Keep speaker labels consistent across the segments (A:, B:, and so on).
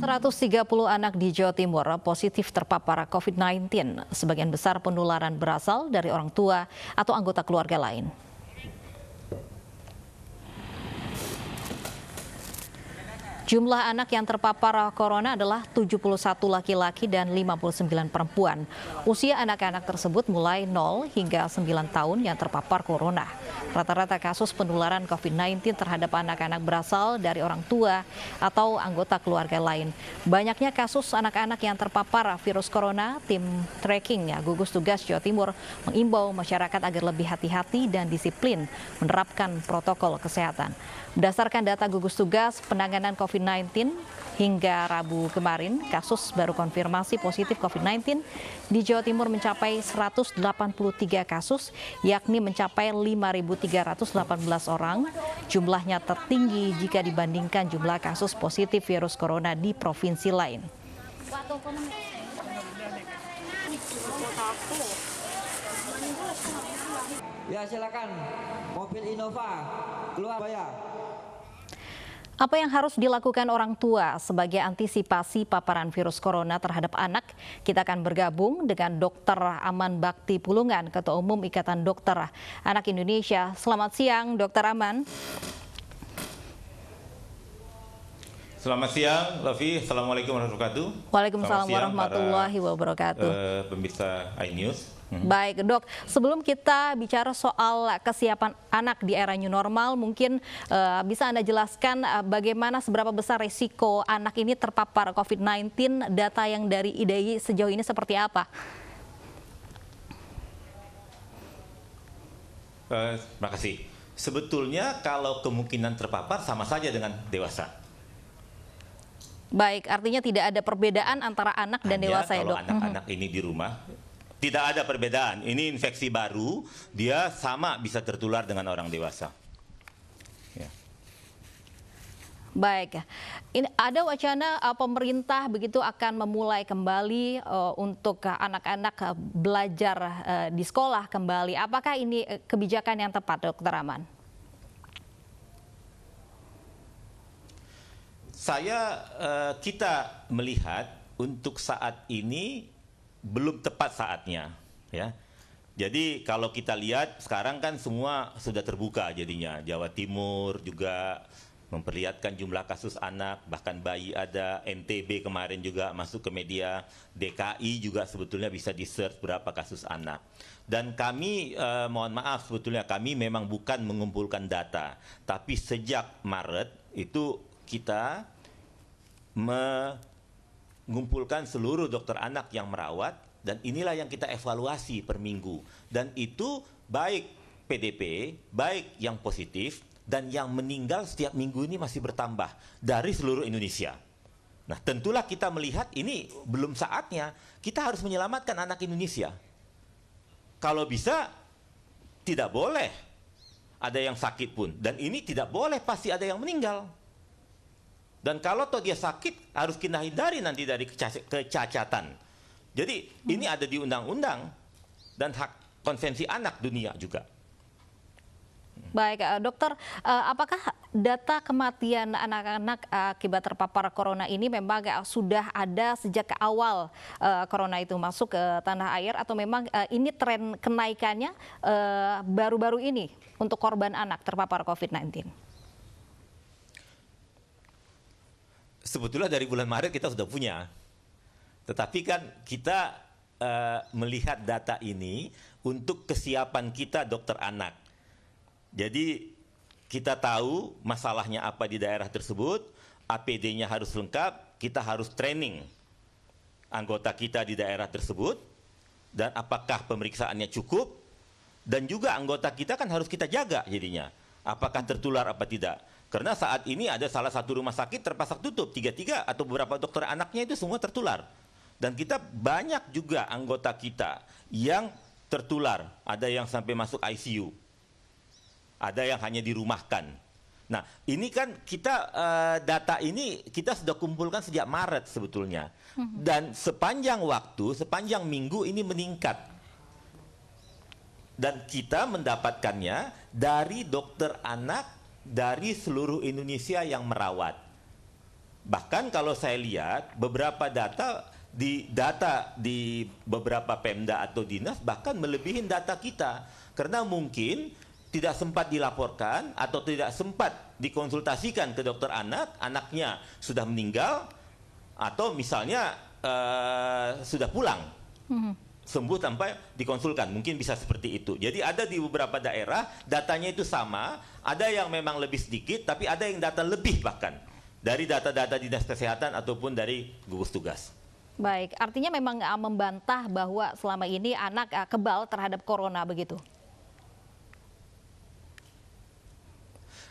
A: 130 anak di Jawa Timur positif terpapar COVID-19. Sebagian besar penularan berasal dari orang tua atau anggota keluarga lain. Jumlah anak yang terpapar corona adalah 71 laki-laki dan 59 perempuan. Usia anak-anak tersebut mulai 0 hingga 9 tahun yang terpapar corona. Rata-rata kasus penularan COVID-19 terhadap anak-anak berasal dari orang tua atau anggota keluarga lain. Banyaknya kasus anak-anak yang terpapar virus corona, tim tracking ya gugus tugas Jawa Timur mengimbau masyarakat agar lebih hati-hati dan disiplin menerapkan protokol kesehatan. Berdasarkan data gugus tugas, penanganan COVID-19 COVID-19 hingga Rabu kemarin, kasus baru konfirmasi positif COVID-19 di Jawa Timur mencapai 183 kasus, yakni mencapai 5.318 orang. Jumlahnya tertinggi jika dibandingkan jumlah kasus positif virus corona di provinsi lain.
B: Ya silakan mobil Innova keluar bayar.
A: Apa yang harus dilakukan orang tua sebagai antisipasi paparan virus corona terhadap anak? Kita akan bergabung dengan Dr. Aman Bakti Pulungan, Ketua Umum Ikatan Dokter Anak Indonesia. Selamat siang, Dr. Aman.
B: Selamat siang, Lavi. Assalamualaikum warahmatullahi wabarakatuh. Waalaikumsalam siang, warahmatullahi
A: wabarakatuh. Para,
B: eh, pemirsa iNews. Hmm.
A: Baik dok, sebelum kita bicara soal kesiapan anak di era new normal, mungkin uh, bisa Anda jelaskan uh, bagaimana seberapa besar risiko anak ini terpapar COVID-19, data yang dari IDI sejauh ini seperti apa?
B: Uh, terima kasih. Sebetulnya kalau kemungkinan terpapar sama saja dengan dewasa.
A: Baik, artinya tidak ada perbedaan antara anak dan dewasa ya dok? kalau
B: anak-anak mhm. ini di rumah tidak ada perbedaan. Ini infeksi baru, dia sama bisa tertular dengan orang dewasa. Ya.
A: Baik, ini ada wacana uh, pemerintah begitu akan memulai kembali uh, untuk anak-anak uh, belajar uh, di sekolah kembali. Apakah ini uh, kebijakan yang tepat, Dokter Aman?
B: Saya kita melihat untuk saat ini belum tepat saatnya ya. Jadi kalau kita lihat sekarang kan semua sudah terbuka jadinya Jawa Timur juga memperlihatkan jumlah kasus anak bahkan bayi ada NTB kemarin juga masuk ke media DKI juga sebetulnya bisa di search berapa kasus anak dan kami eh, mohon maaf sebetulnya kami memang bukan mengumpulkan data tapi sejak Maret itu kita me mengumpulkan seluruh dokter anak yang merawat dan inilah yang kita evaluasi per minggu dan itu baik PDP baik yang positif dan yang meninggal setiap minggu ini masih bertambah dari seluruh Indonesia. Nah, tentulah kita melihat ini belum saatnya kita harus menyelamatkan anak Indonesia. Kalau bisa tidak boleh ada yang sakit pun dan ini tidak boleh pasti ada yang meninggal. Dan kalau toh dia sakit harus kita hindari nanti dari kecacatan. Jadi hmm. ini ada di undang-undang dan hak konvensi anak dunia juga.
A: Baik, eh, dokter, eh, apakah data kematian anak-anak eh, akibat terpapar corona ini memang sudah ada sejak awal corona itu masuk ke tanah air atau memang ini tren kenaikannya baru-baru ini untuk korban anak terpapar COVID-19?
B: sebetulnya dari bulan Maret kita sudah punya. Tetapi kan kita uh, melihat data ini untuk kesiapan kita dokter anak. Jadi kita tahu masalahnya apa di daerah tersebut, APD-nya harus lengkap, kita harus training anggota kita di daerah tersebut dan apakah pemeriksaannya cukup dan juga anggota kita kan harus kita jaga jadinya apakah tertular apa tidak. Karena saat ini ada salah satu rumah sakit terpasak tutup, tiga-tiga atau beberapa dokter anaknya itu semua tertular. Dan kita banyak juga anggota kita yang tertular, ada yang sampai masuk ICU, ada yang hanya dirumahkan. Nah, ini kan kita uh, data ini kita sudah kumpulkan sejak Maret sebetulnya. Mhm. Dan sepanjang waktu, sepanjang minggu ini meningkat. Dan kita mendapatkannya dari dokter anak dari seluruh Indonesia yang merawat. Bahkan kalau saya lihat beberapa data di data di beberapa Pemda atau dinas bahkan melebihi data kita karena mungkin tidak sempat dilaporkan atau tidak sempat dikonsultasikan ke dokter anak, anaknya sudah meninggal atau misalnya uh, sudah pulang. Mm -hmm sembuh tanpa dikonsulkan. Mungkin bisa seperti itu. Jadi ada di beberapa daerah datanya itu sama, ada yang memang lebih sedikit, tapi ada yang data lebih bahkan dari data-data dinas kesehatan ataupun dari gugus tugas.
A: Baik, artinya memang eh, membantah bahwa selama ini anak eh, kebal terhadap corona begitu.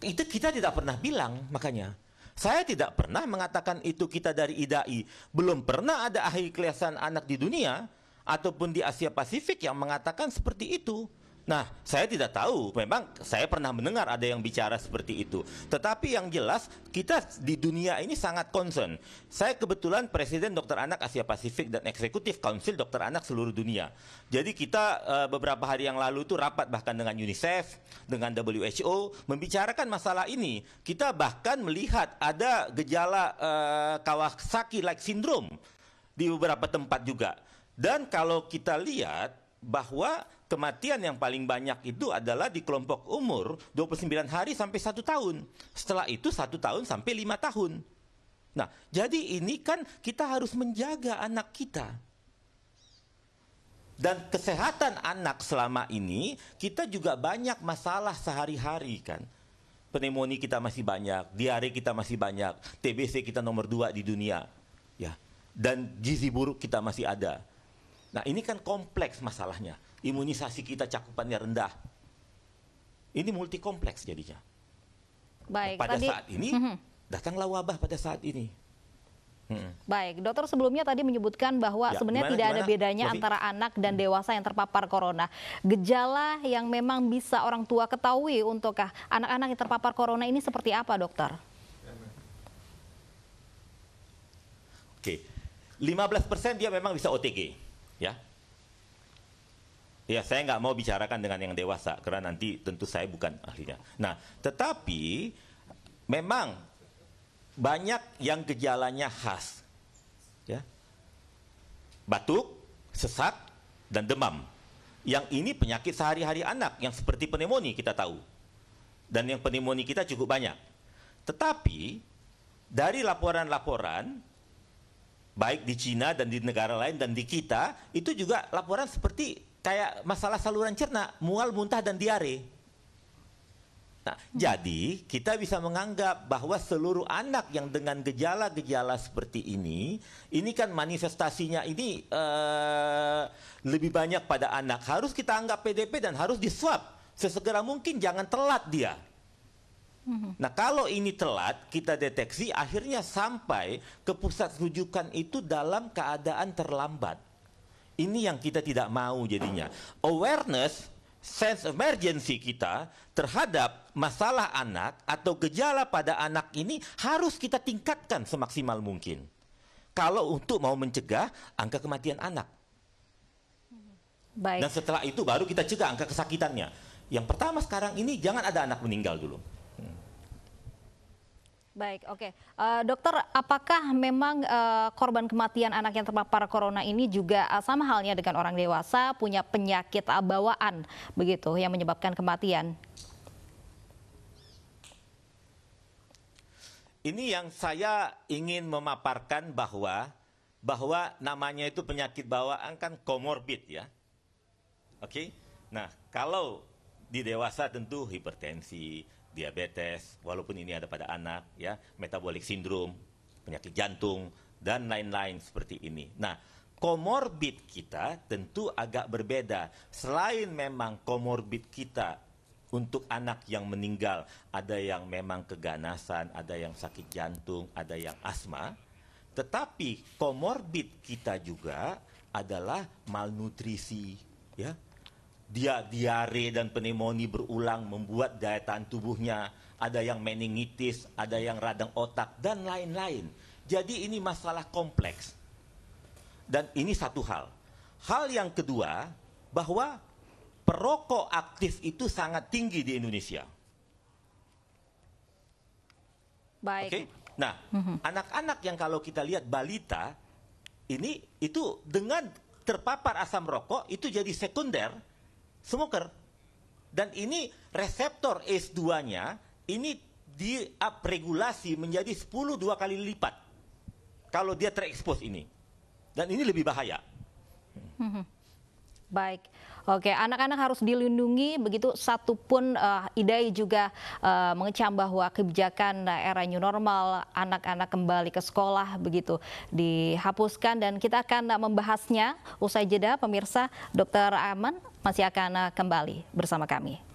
B: Itu kita tidak pernah bilang makanya. Saya tidak pernah mengatakan itu kita dari IDAI. Belum pernah ada ahli kelihatan anak di dunia ataupun di Asia Pasifik yang mengatakan seperti itu. Nah, saya tidak tahu. Memang saya pernah mendengar ada yang bicara seperti itu. Tetapi yang jelas kita di dunia ini sangat concern. Saya kebetulan presiden dokter anak Asia Pasifik dan eksekutif Council dokter anak seluruh dunia. Jadi kita eh, beberapa hari yang lalu itu rapat bahkan dengan UNICEF, dengan WHO membicarakan masalah ini. Kita bahkan melihat ada gejala eh, Kawasaki-like syndrome di beberapa tempat juga. Dan kalau kita lihat bahwa kematian yang paling banyak itu adalah di kelompok umur 29 hari sampai 1 tahun. Setelah itu 1 tahun sampai 5 tahun. Nah, jadi ini kan kita harus menjaga anak kita. Dan kesehatan anak selama ini kita juga banyak masalah sehari-hari kan. Pneumonia kita masih banyak, diare kita masih banyak, TBC kita nomor dua di dunia. Ya. Dan gizi buruk kita masih ada. Nah ini kan kompleks masalahnya. Imunisasi kita cakupannya rendah. Ini multi kompleks jadinya. Nah, Baik. Pada tadi, saat ini mhm. datanglah wabah pada saat ini. Hmm.
A: Baik, dokter sebelumnya tadi menyebutkan bahwa ya, sebenarnya gimana, tidak gimana? ada bedanya antara anak dan mhm. dewasa yang terpapar corona. Gejala yang memang bisa orang tua ketahui untukkah anak-anak yang terpapar corona ini seperti apa, dokter?
B: Oke, 15% dia memang bisa OTG ya ya saya nggak mau bicarakan dengan yang dewasa karena nanti tentu saya bukan ahlinya nah tetapi memang banyak yang gejalanya khas ya batuk sesak dan demam yang ini penyakit sehari-hari anak yang seperti pneumonia kita tahu dan yang pneumonia kita cukup banyak tetapi dari laporan-laporan baik di Cina dan di negara lain dan di kita itu juga laporan seperti kayak masalah saluran cerna, mual, muntah dan diare. Nah, hmm. jadi kita bisa menganggap bahwa seluruh anak yang dengan gejala-gejala seperti ini, ini kan manifestasinya ini uh, lebih banyak pada anak. Harus kita anggap PDP dan harus diswab sesegera mungkin, jangan telat dia. Mhm. Nah, kalau ini telat kita deteksi akhirnya sampai ke pusat rujukan itu dalam keadaan terlambat. Ini yang kita tidak mau jadinya. Awareness sense emergency kita terhadap masalah anak atau gejala pada anak ini harus kita tingkatkan semaksimal mungkin. Kalau untuk mau mencegah angka kematian anak. Baik. Dan setelah itu baru kita cegah angka kesakitannya. Yang pertama sekarang ini jangan ada anak meninggal dulu.
A: Baik, oke. Okay. Uh, eh, dokter, apakah memang uh, korban kematian anak yang terpapar corona ini juga uh, sama halnya dengan orang dewasa punya penyakit bawaan begitu yang menyebabkan kematian?
B: Ini yang saya ingin memaparkan bahwa bahwa namanya itu penyakit bawaan kan komorbid ya. Oke. Okay? Nah, kalau di dewasa tentu hipertensi, diabetes, walaupun ini ada pada anak, ya, metabolic syndrome, penyakit jantung, dan lain-lain seperti ini. Nah, komorbid kita tentu agak berbeda. Selain memang komorbid kita untuk anak yang meninggal, ada yang memang keganasan, ada yang sakit jantung, ada yang asma. Tetapi komorbid kita juga adalah malnutrisi, ya dia diare dan pneumonia berulang membuat daya tahan tubuhnya, ada yang meningitis, ada yang radang otak, dan lain-lain. Jadi ini masalah kompleks. Dan ini satu hal. Hal yang kedua, bahwa perokok aktif itu sangat tinggi di Indonesia. Baik. Okay? Nah, mhm. anak-anak mm -hmm. Anak -anak yang kalau kita lihat balita, ini itu dengan terpapar asam rokok itu jadi sekunder smoker. Dan ini reseptor S2-nya ini diapregulasi menjadi 10 dua kali lipat kalau dia terekspos ini. Dan ini lebih bahaya.
A: Hmm. Baik, oke, anak-anak harus dilindungi begitu. Satupun uh, eh, IDAI juga uh, mengecam bahwa kebijakan eh, era new normal anak-anak kembali ke sekolah begitu dihapuskan dan kita akan membahasnya usai jeda pemirsa. Dokter Aman masih akan kembali bersama kami.